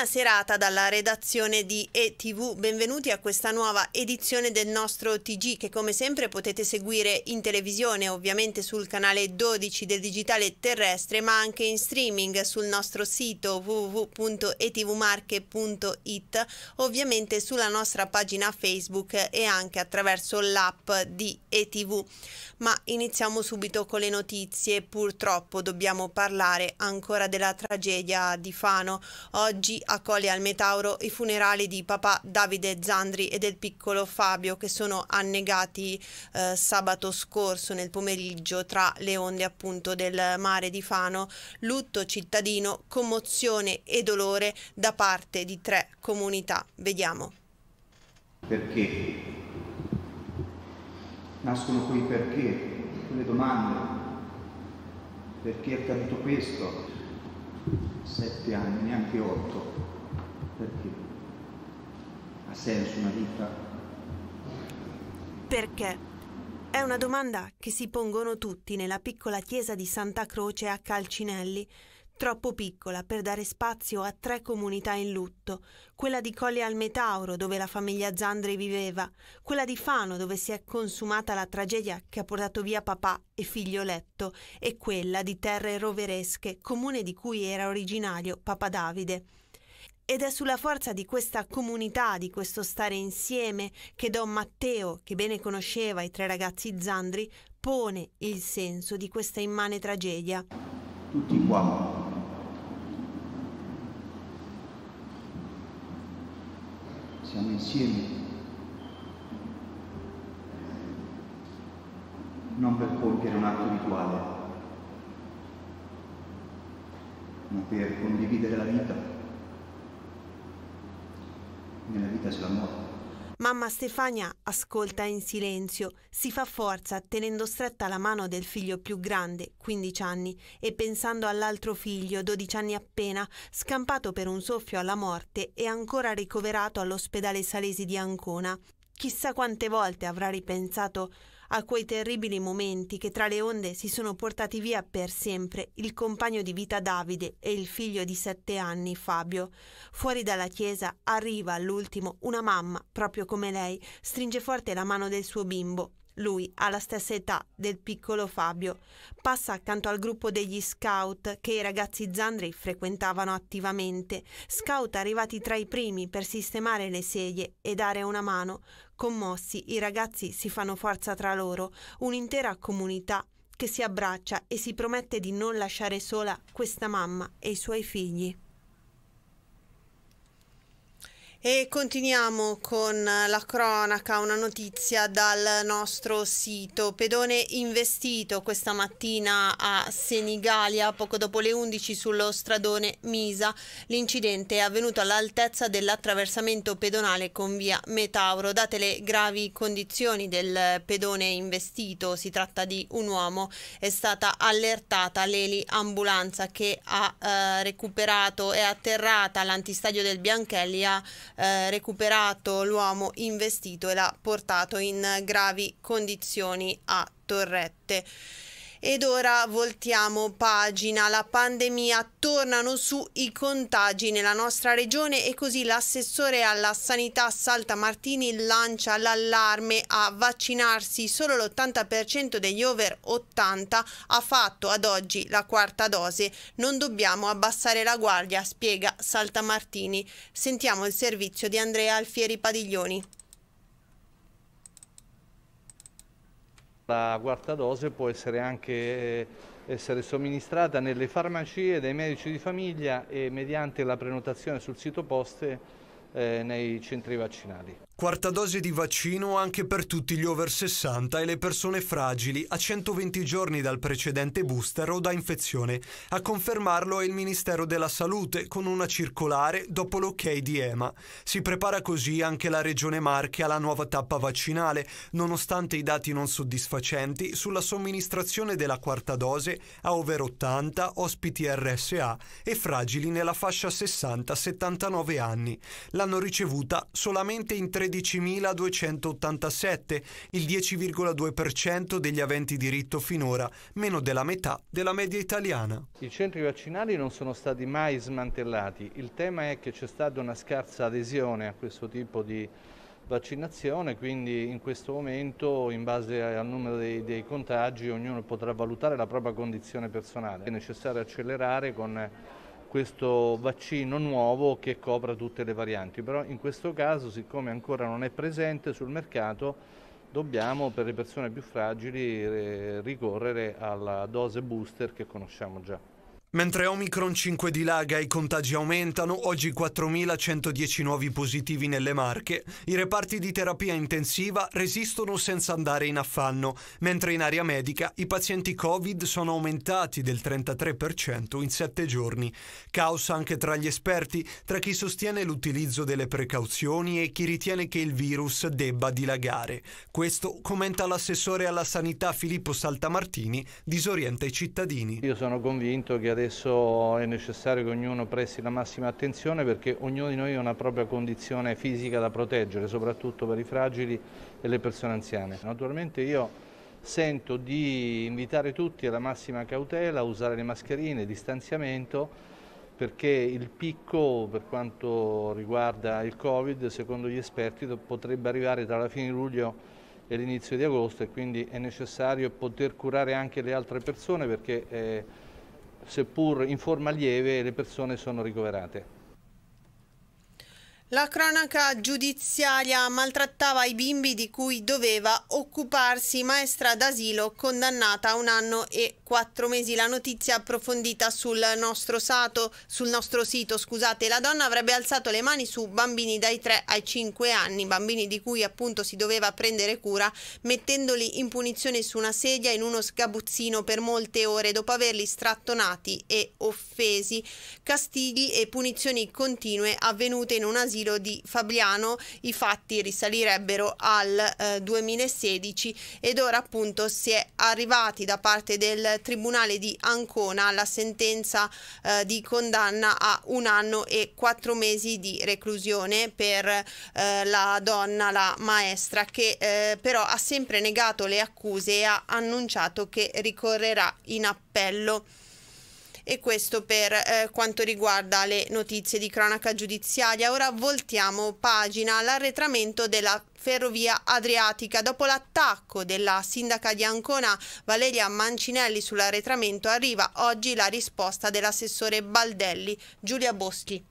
Buona serata dalla redazione di ETV, benvenuti a questa nuova edizione del nostro TG che come sempre potete seguire in televisione ovviamente sul canale 12 del digitale terrestre ma anche in streaming sul nostro sito www.etvmarche.it ovviamente sulla nostra pagina Facebook e anche attraverso l'app di ETV. Ma iniziamo subito con le notizie, purtroppo dobbiamo parlare ancora della tragedia di Fano. Oggi accoglie al Metauro i funerali di papà Davide Zandri e del piccolo Fabio che sono annegati eh, sabato scorso nel pomeriggio tra le onde appunto del mare di Fano. Lutto cittadino, commozione e dolore da parte di tre comunità. Vediamo. Perché? Nascono quei perché, quelle domande. Perché è accaduto questo? sette anni, neanche otto, perché ha senso una vita? Perché? È una domanda che si pongono tutti nella piccola chiesa di Santa Croce a Calcinelli, troppo piccola per dare spazio a tre comunità in lutto, quella di Colle al Metauro dove la famiglia Zandri viveva, quella di Fano dove si è consumata la tragedia che ha portato via papà e figlio letto e quella di Terre Roveresche, comune di cui era originario Papa Davide. Ed è sulla forza di questa comunità, di questo stare insieme, che Don Matteo, che bene conosceva i tre ragazzi Zandri, pone il senso di questa immane tragedia. Tutti qua siamo insieme. Non per compiere un atto rituale, ma per condividere la vita. Nella vita c'è la morte. Mamma Stefania ascolta in silenzio, si fa forza tenendo stretta la mano del figlio più grande, 15 anni, e pensando all'altro figlio, 12 anni appena, scampato per un soffio alla morte e ancora ricoverato all'ospedale Salesi di Ancona. Chissà quante volte avrà ripensato a quei terribili momenti che tra le onde si sono portati via per sempre il compagno di vita Davide e il figlio di sette anni Fabio. Fuori dalla chiesa arriva all'ultimo una mamma, proprio come lei, stringe forte la mano del suo bimbo lui ha la stessa età del piccolo Fabio. Passa accanto al gruppo degli scout che i ragazzi Zandri frequentavano attivamente, scout arrivati tra i primi per sistemare le sedie e dare una mano. Commossi, i ragazzi si fanno forza tra loro, un'intera comunità che si abbraccia e si promette di non lasciare sola questa mamma e i suoi figli. E continuiamo con la cronaca, una notizia dal nostro sito. Pedone investito questa mattina a Senigalia, poco dopo le 11 sullo stradone Misa. L'incidente è avvenuto all'altezza dell'attraversamento pedonale con via Metauro. Date le gravi condizioni del pedone investito, si tratta di un uomo, è stata allertata l'Eli Ambulanza che ha eh, recuperato e atterrata l'antistadio del Bianchelli a eh, recuperato l'uomo investito e l'ha portato in gravi condizioni a Torrette. Ed ora voltiamo pagina, la pandemia, tornano su i contagi nella nostra regione e così l'assessore alla sanità Salta Martini lancia l'allarme a vaccinarsi solo l'80% degli over 80 ha fatto ad oggi la quarta dose. Non dobbiamo abbassare la guardia, spiega Salta Martini. Sentiamo il servizio di Andrea Alfieri Padiglioni. La quarta dose può essere anche eh, essere somministrata nelle farmacie dai medici di famiglia e mediante la prenotazione sul sito poste eh, nei centri vaccinali. Quarta dose di vaccino anche per tutti gli over 60 e le persone fragili a 120 giorni dal precedente booster o da infezione. A confermarlo è il Ministero della Salute con una circolare dopo l'ok di EMA. Si prepara così anche la Regione Marche alla nuova tappa vaccinale, nonostante i dati non soddisfacenti sulla somministrazione della quarta dose a over 80, ospiti RSA e fragili nella fascia 60-79 anni. L'hanno ricevuta solamente in tre 13.287, il 10,2% degli aventi diritto finora, meno della metà della media italiana. I centri vaccinali non sono stati mai smantellati, il tema è che c'è stata una scarsa adesione a questo tipo di vaccinazione, quindi in questo momento in base al numero dei, dei, contagi ognuno potrà valutare la propria condizione personale. È necessario accelerare con questo vaccino nuovo che copra tutte le varianti, però in questo caso siccome ancora non è presente sul mercato dobbiamo per le persone più fragili eh, ricorrere alla dose booster che conosciamo già. Mentre Omicron 5 dilaga e i contagi aumentano, oggi 4.110 nuovi positivi nelle Marche, i reparti di terapia intensiva resistono senza andare in affanno, mentre in area medica i pazienti Covid sono aumentati del 33% in 7 giorni. Caos anche tra gli esperti, tra chi sostiene l'utilizzo delle precauzioni e chi ritiene che il virus debba dilagare. Questo commenta l'assessore alla sanità Filippo Saltamartini, disorienta i cittadini. Io sono convinto che adesso adesso è necessario che ognuno presti la massima attenzione perché ognuno di noi ha una propria condizione fisica da proteggere, soprattutto per i fragili e le persone anziane. Naturalmente io sento di invitare tutti alla massima cautela, a usare le mascherine, distanziamento, perché il picco per quanto riguarda il Covid, secondo gli esperti, potrebbe arrivare tra la fine di luglio e l'inizio di agosto e quindi è necessario poter curare anche le altre persone perché... Eh, seppur in forma lieve, le persone sono ricoverate. La cronaca giudiziaria maltrattava i bimbi di cui doveva occuparsi maestra d'asilo condannata a un anno e quattro mesi. La notizia approfondita sul nostro, sato, sul nostro sito. Scusate, la donna avrebbe alzato le mani su bambini dai 3 ai 5 anni, bambini di cui appunto si doveva prendere cura, mettendoli in punizione su una sedia in uno sgabuzzino per molte ore dopo averli strattonati e offesi. Castigli e punizioni continue avvenute in un asilo asilo di Fabriano. I fatti risalirebbero al eh, 2016 ed ora appunto si è arrivati da parte del Tribunale di Ancona alla sentenza eh, di condanna a un anno e quattro mesi di reclusione per eh, la donna, la maestra, che eh, però ha sempre negato le accuse e ha annunciato che ricorrerà in appello. E questo per eh, quanto riguarda le notizie di cronaca giudiziaria. Ora voltiamo pagina all'arretramento della Ferrovia Adriatica. Dopo l'attacco della sindaca di Ancona Valeria Mancinelli sull'arretramento arriva oggi la risposta dell'assessore Baldelli Giulia Boschi.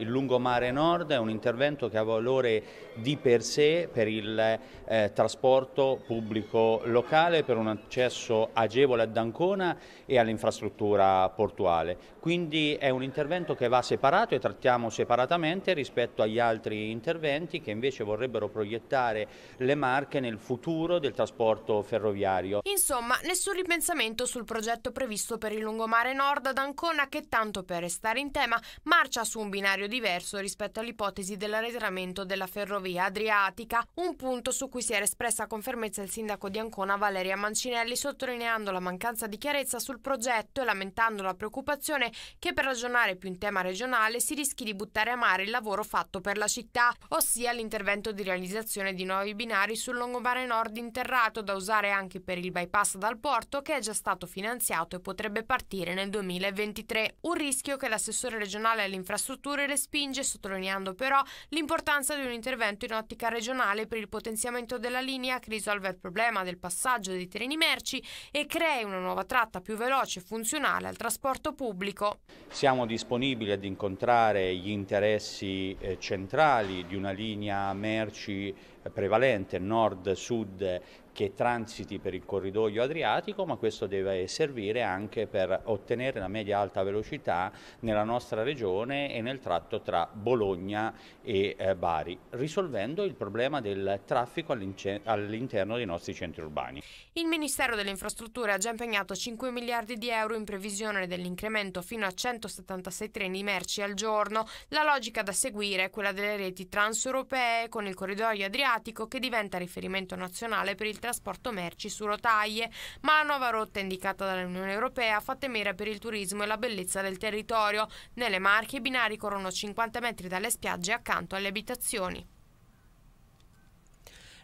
Il lungomare nord è un intervento che ha valore di per sé per il eh, trasporto pubblico locale, per un accesso agevole ad Ancona e all'infrastruttura portuale. Quindi è un intervento che va separato e trattiamo separatamente rispetto agli altri interventi che invece vorrebbero proiettare le marche nel futuro del trasporto ferroviario. Insomma, nessun ripensamento sul progetto previsto per il lungomare nord ad Ancona che tanto per restare in tema marcia su un binario diverso rispetto all'ipotesi dell'arretramento della ferrovia adriatica, un punto su cui si era espressa con fermezza il sindaco di Ancona Valeria Mancinelli, sottolineando la mancanza di chiarezza sul progetto e lamentando la preoccupazione che per ragionare più in tema regionale si rischi di buttare a mare il lavoro fatto per la città, ossia l'intervento di realizzazione di nuovi binari sul lungomare nord interrato da usare anche per il bypass dal porto che è già stato finanziato e potrebbe partire nel 2023. Un rischio che l'assessore regionale alle infrastrutture spinge sottolineando però l'importanza di un intervento in ottica regionale per il potenziamento della linea che risolve il problema del passaggio dei treni merci e crei una nuova tratta più veloce e funzionale al trasporto pubblico. Siamo disponibili ad incontrare gli interessi eh, centrali di una linea merci eh, prevalente nord-sud che transiti per il corridoio adriatico, ma questo deve servire anche per ottenere la media alta velocità nella nostra regione e nel tratto tra Bologna e eh, Bari, risolvendo il problema del traffico all'interno dei nostri centri urbani. Il Ministero delle Infrastrutture ha già impegnato 5 miliardi di euro in previsione dell'incremento fino a 176 treni merci al giorno. La logica da seguire è quella delle reti transeuropee con il corridoio adriatico che diventa riferimento nazionale per il trasporto trasporto merci su rotaie, ma la nuova rotta indicata dall'Unione Europea fa temere per il turismo e la bellezza del territorio. Nelle Marche i binari corrono 50 metri dalle spiagge accanto alle abitazioni.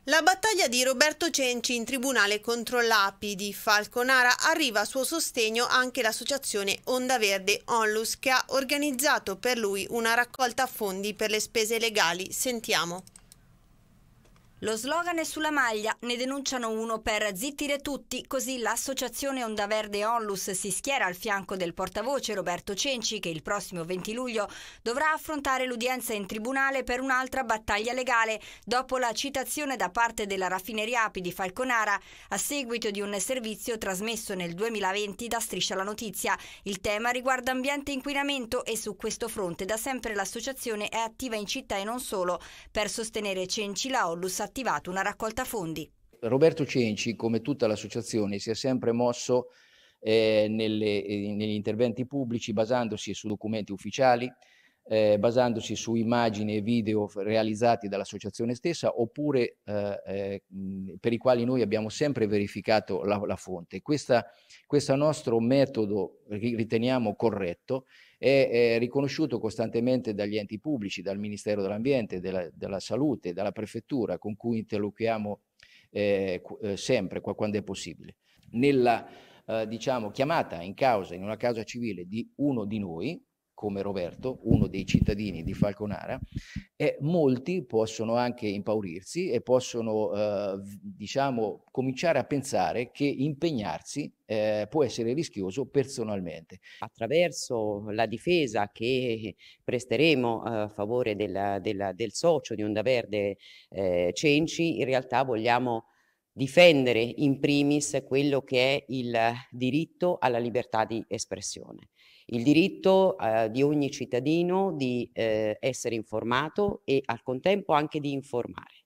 La battaglia di Roberto Cenci in tribunale contro l'API di Falconara arriva a suo sostegno anche l'associazione Onda Verde Onlus che ha organizzato per lui una raccolta fondi per le spese legali. Sentiamo. Lo slogan è sulla maglia, ne denunciano uno per zittire tutti, così l'associazione Onda Verde Onlus si schiera al fianco del portavoce Roberto Cenci che il prossimo 20 luglio dovrà affrontare l'udienza in tribunale per un'altra battaglia legale dopo la citazione da parte della raffineria API di Falconara a seguito di un servizio trasmesso nel 2020 da Striscia la Notizia. Il tema riguarda ambiente e inquinamento e su questo fronte da sempre l'associazione è attiva in città e non solo per sostenere Cenci la Onlus a attivato una raccolta fondi. Roberto Cenci, come tutta l'associazione, si è sempre mosso eh, nelle, eh, negli interventi pubblici basandosi su documenti ufficiali, eh, basandosi su immagini e video realizzati dall'associazione stessa oppure eh, eh per i quali noi abbiamo sempre verificato la, la fonte. questo nostro metodo riteniamo corretto è, riconosciuto costantemente dagli enti pubblici, dal Ministero dell'Ambiente, della, della Salute, dalla Prefettura, con cui interloquiamo eh, eh sempre, quando è possibile. Nella eh, diciamo, chiamata in causa, in una causa civile di uno di noi, come Roberto, uno dei cittadini di Falconara, e molti possono anche impaurirsi e possono, eh, diciamo, cominciare a pensare che impegnarsi eh, può essere rischioso personalmente. Attraverso la difesa che presteremo eh, a favore della, della, del socio di Onda Verde eh, Cenci, in realtà vogliamo difendere in primis quello che è il diritto alla libertà di espressione, il diritto eh, di ogni cittadino di eh, essere informato e al contempo anche di informare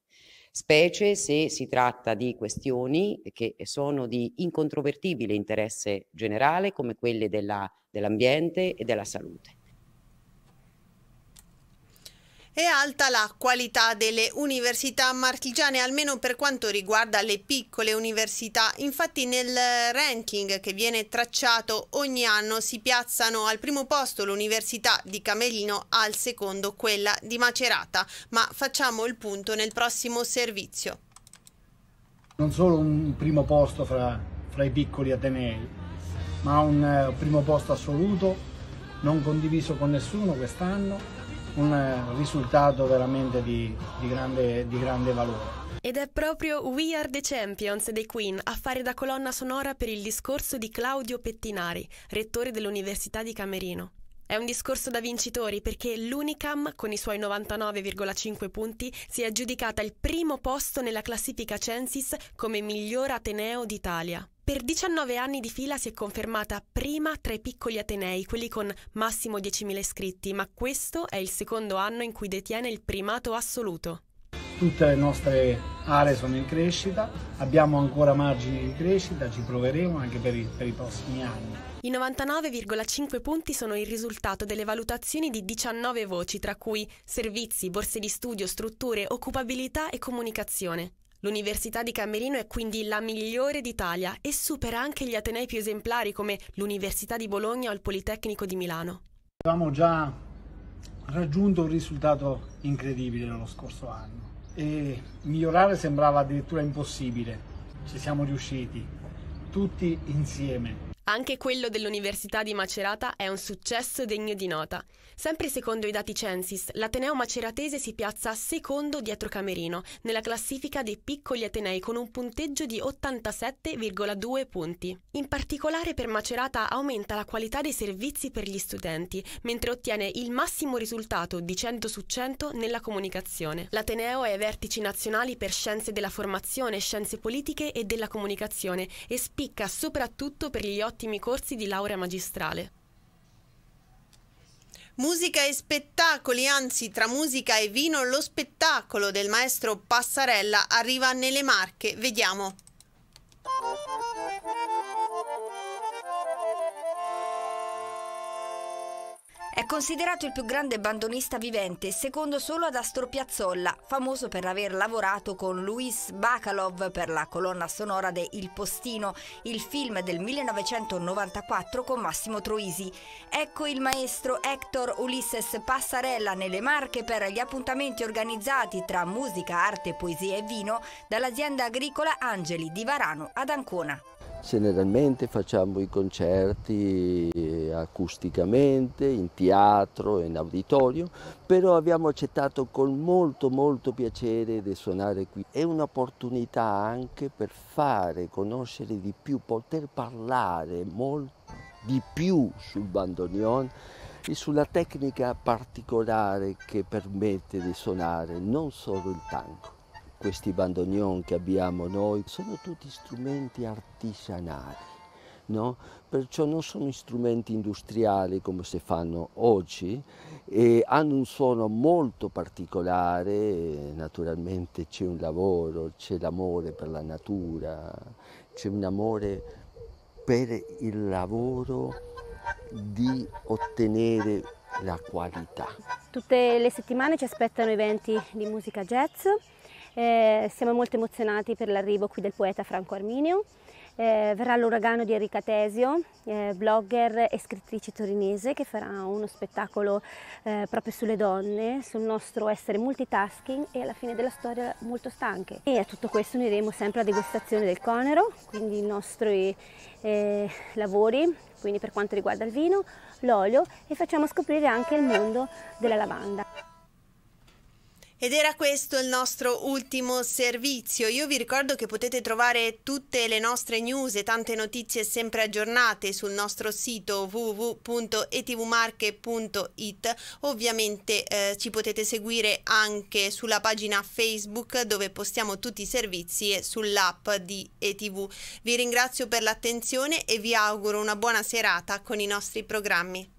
specie se si tratta di questioni che sono di incontrovertibile interesse generale come quelle della, dell'ambiente e della salute. È alta la qualità delle università martigiane, almeno per quanto riguarda le piccole università. Infatti nel ranking che viene tracciato ogni anno si piazzano al primo posto l'Università di Camerino, al secondo quella di Macerata. Ma facciamo il punto nel prossimo servizio. Non solo un primo posto fra, fra i piccoli atenei, ma un eh, primo posto assoluto, non condiviso con nessuno quest'anno un risultato veramente di, di, grande, di grande valore. Ed è proprio We Are the Champions dei Queen a fare da colonna sonora per il discorso di Claudio Pettinari, rettore dell'Università di Camerino. È un discorso da vincitori perché l'Unicam, con i suoi 99,5 punti, si è aggiudicata il primo posto nella classifica Censis come miglior Ateneo d'Italia. Per 19 anni di fila si è confermata prima tra i piccoli atenei, quelli con massimo 10.000 iscritti, ma questo è il secondo anno in cui detiene il primato assoluto. Tutte le nostre aree sono in crescita, abbiamo ancora margini di crescita, ci proveremo anche per i, per i prossimi anni. I 99,5 punti sono il risultato delle valutazioni di 19 voci, tra cui servizi, borse di studio, strutture, occupabilità e comunicazione. L'Università di Camerino è quindi la migliore d'Italia e supera anche gli atenei più esemplari come l'Università di Bologna o il Politecnico di Milano. Abbiamo già raggiunto un risultato incredibile nello scorso anno e migliorare sembrava addirittura impossibile. Ci siamo riusciti tutti insieme. Anche quello dell'Università di Macerata è un successo degno di nota. Sempre secondo i dati Censis, l'Ateneo maceratese si piazza secondo dietro Camerino nella classifica dei piccoli atenei con un punteggio di 87,2 punti. In particolare per Macerata aumenta la qualità dei servizi per gli studenti, mentre ottiene il massimo risultato di 100 su 100 nella comunicazione. L'Ateneo è ai vertici nazionali per scienze della formazione, scienze politiche e della comunicazione e spicca soprattutto per gli ottimi ottimi corsi di laurea magistrale. Musica e spettacoli, anzi tra musica e vino lo spettacolo del maestro Passarella arriva nelle Marche, vediamo. È considerato il più grande bandonista vivente, secondo solo ad Astor Piazzolla, famoso per aver lavorato con Luis Bacalov per la colonna sonora de Il Postino, il film del 1994 con Massimo Troisi. Ecco il maestro Hector Ulisses Passarella nelle Marche per gli appuntamenti organizzati tra musica, arte, poesia e vino dall'azienda agricola Angeli di Varano ad Ancona. Generalmente facciamo i concerti acusticamente, in teatro, in auditorio, però abbiamo accettato con molto molto piacere di suonare qui. È un'opportunità anche per fare, conoscere di più, poter parlare molto di più sul bandoneon e sulla tecnica particolare che permette di suonare non solo il tango questi bandognon che abbiamo noi sono tutti strumenti artigianali, no? perciò non sono strumenti industriali come si fanno oggi e hanno un suono molto particolare, naturalmente c'è un lavoro, c'è l'amore per la natura, c'è un amore per il lavoro di ottenere la qualità. Tutte le settimane ci aspettano eventi di musica jazz eh, siamo molto emozionati per l'arrivo qui del poeta Franco Arminio. Eh, verrà l'uragano di Enrica Tesio, eh, blogger e scrittrice torinese che farà uno spettacolo eh, proprio sulle donne, sul nostro essere multitasking e alla fine della storia molto stanche. E a tutto questo uniremo sempre la degustazione del conero, quindi i nostri eh, lavori, quindi per quanto riguarda il vino, l'olio e facciamo scoprire anche il mondo della lavanda. Ed era questo il nostro ultimo servizio. Io vi ricordo che potete trovare tutte le nostre news e tante notizie sempre aggiornate sul nostro sito www.etvmarche.it. Ovviamente eh, ci potete seguire anche sulla pagina Facebook dove postiamo tutti i servizi e sull'app di ETV. Vi ringrazio per l'attenzione e vi auguro una buona serata con i nostri programmi.